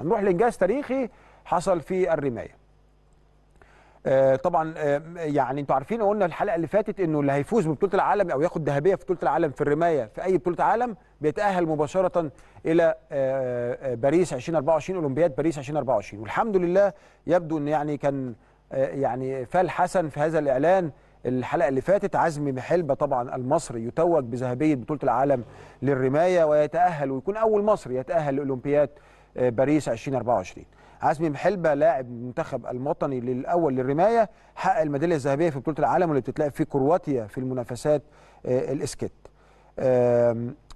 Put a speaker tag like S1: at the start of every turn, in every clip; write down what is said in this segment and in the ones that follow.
S1: هنروح لانجاز تاريخي حصل في الرمايه آه، طبعا آه، يعني انتوا عارفين قلنا الحلقه اللي فاتت انه اللي هيفوز ببطوله العالم او ياخد ذهبيه في بطوله العالم في الرمايه في اي بطوله عالم بيتاهل مباشره الى آه، باريس 2024 اولمبياد باريس 2024 والحمد لله يبدو ان يعني كان يعني فال حسن في هذا الاعلان الحلقه اللي فاتت عزمي محلبه طبعا المصري يتوج بذهبيه بطوله العالم للرمايه ويتاهل ويكون اول مصري يتاهل لاولمبياد باريس 2024 عزمي محلبة لاعب المنتخب الوطني للاول للرمايه حقق الميداليه الذهبيه في بطوله العالم واللي بتتلعب في كرواتيا في المنافسات آه، الاسكيت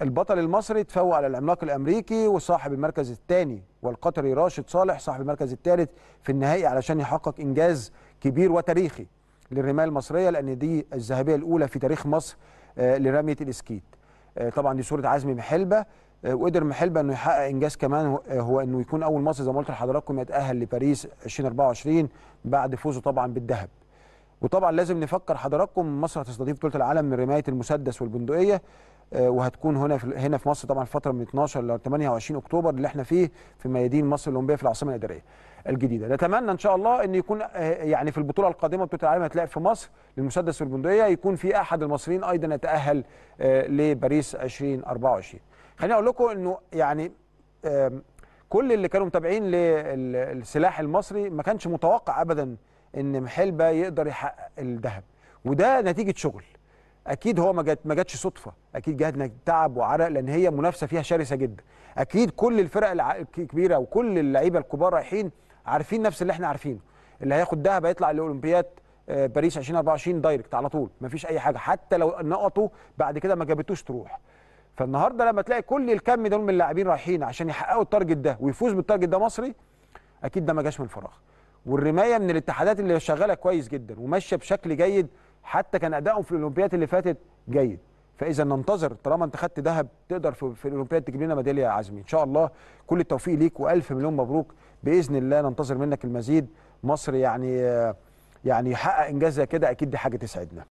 S1: البطل المصري تفوق على العملاق الامريكي وصاحب المركز الثاني والقطري راشد صالح صاحب المركز الثالث في النهائي علشان يحقق انجاز كبير وتاريخي للرمايه المصريه لان دي الذهبيه الاولى في تاريخ مصر آه، لرميه الاسكيت آه، طبعا دي صوره عزمي محلبه آه، وقدر محلبه انه يحقق انجاز كمان آه، هو انه يكون اول مصري زي ما قلت لحضراتكم يتاهل لباريس 2024 بعد فوزه طبعا بالذهب. وطبعا لازم نفكر حضراتكم مصر هتستضيف بطوله العالم من رمايه المسدس والبندقيه آه، وهتكون هنا في هنا في مصر طبعا الفتره من 12 ل 28 اكتوبر اللي احنا فيه في ميادين مصر الاولمبيه في العاصمه الاداريه الجديده نتمنى ان شاء الله ان يكون يعني في البطوله القادمه بطوله العالم هتلاقي في مصر للمسدس والبندقيه يكون في احد المصريين ايضا يتاهل لباريس 2024 خليني اقول لكم انه يعني كل اللي كانوا متابعين للسلاح المصري ما كانش متوقع ابدا ان محلبه يقدر يحقق الذهب وده نتيجه شغل اكيد هو ما جت ما جاتش صدفه اكيد جهد تعب وعرق لان هي منافسه فيها شرسه جدا اكيد كل الفرق الكبيره وكل اللعيبه الكبار رايحين عارفين نفس اللي احنا عارفينه اللي هياخد ذهب هيطلع الاولمبياد آه، باريس 2024 دايركت على طول مفيش اي حاجه حتى لو نقطوا بعد كده ما جابتوش تروح فالنهارده لما تلاقي كل الكم دول من اللاعبين رايحين عشان يحققوا التارجت ده ويفوز بالتارجت ده مصري اكيد ده ما جاش من فراغ والرمايه من الاتحادات اللي شغاله كويس جدا وماشيه بشكل جيد حتى كان ادائهم في الاولمبيات اللي فاتت جيد فاذا ننتظر طالما انت خدت ذهب تقدر في, في الاولمبياد تجيب لنا ميداليه يا عزمي ان شاء الله كل التوفيق ليك والف مليون مبروك باذن الله ننتظر منك المزيد مصر يعني يعني يحقق انجاز كده اكيد دي حاجه تسعدنا